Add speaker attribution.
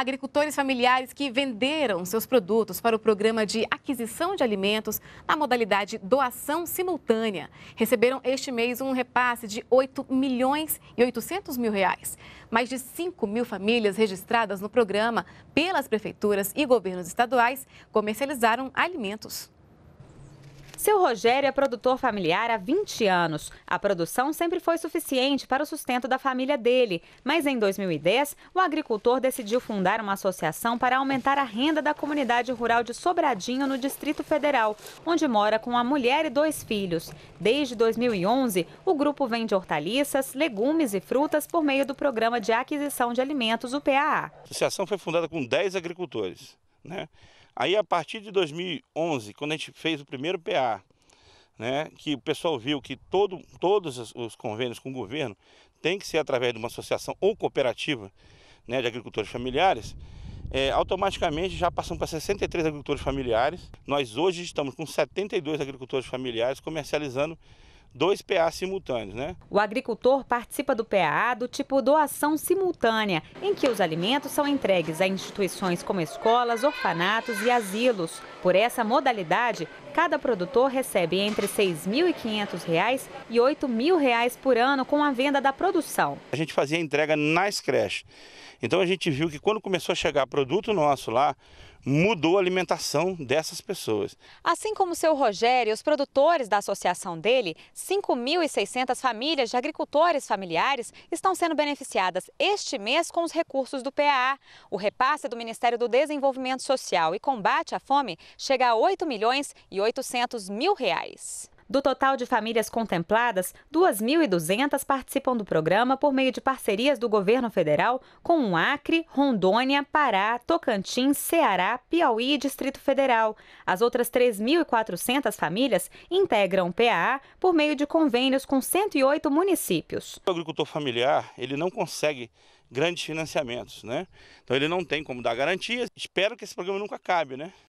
Speaker 1: agricultores familiares que venderam seus produtos para o programa de aquisição de alimentos na modalidade doação simultânea receberam este mês um repasse de 8 milhões e 800 mil reais. Mais de 5 mil famílias registradas no programa pelas prefeituras e governos estaduais comercializaram alimentos.
Speaker 2: Seu Rogério é produtor familiar há 20 anos. A produção sempre foi suficiente para o sustento da família dele, mas em 2010, o agricultor decidiu fundar uma associação para aumentar a renda da comunidade rural de Sobradinho, no Distrito Federal, onde mora com a mulher e dois filhos. Desde 2011, o grupo vende hortaliças, legumes e frutas por meio do Programa de Aquisição de Alimentos, o PAA. A
Speaker 3: associação foi fundada com 10 agricultores. Né? Aí a partir de 2011, quando a gente fez o primeiro PA, né, que o pessoal viu que todo, todos os convênios com o governo tem que ser através de uma associação ou cooperativa né, de agricultores familiares, é, automaticamente já passamos para 63 agricultores familiares. Nós hoje estamos com 72 agricultores familiares comercializando dois PA simultâneos, né?
Speaker 2: O agricultor participa do PA do tipo doação simultânea, em que os alimentos são entregues a instituições como escolas, orfanatos e asilos. Por essa modalidade, Cada produtor recebe entre R$ 6.500 e R$ 8.000 por ano com a venda da produção.
Speaker 3: A gente fazia entrega nas creches. Então a gente viu que quando começou a chegar produto nosso lá, mudou a alimentação dessas pessoas.
Speaker 2: Assim como o seu Rogério, os produtores da associação dele, 5.600 famílias de agricultores familiares estão sendo beneficiadas este mês com os recursos do PAA. O repasse do Ministério do Desenvolvimento Social e Combate à Fome chega a 8 milhões e 800 mil reais. Do total de famílias contempladas, 2.200 participam do programa por meio de parcerias do governo federal com o Acre, Rondônia, Pará, Tocantins, Ceará, Piauí e Distrito Federal. As outras 3.400 famílias integram o PAA por meio de convênios com 108
Speaker 3: municípios. O agricultor familiar ele não consegue grandes financiamentos, né? Então ele não tem como dar garantias. Espero que esse programa nunca acabe, né?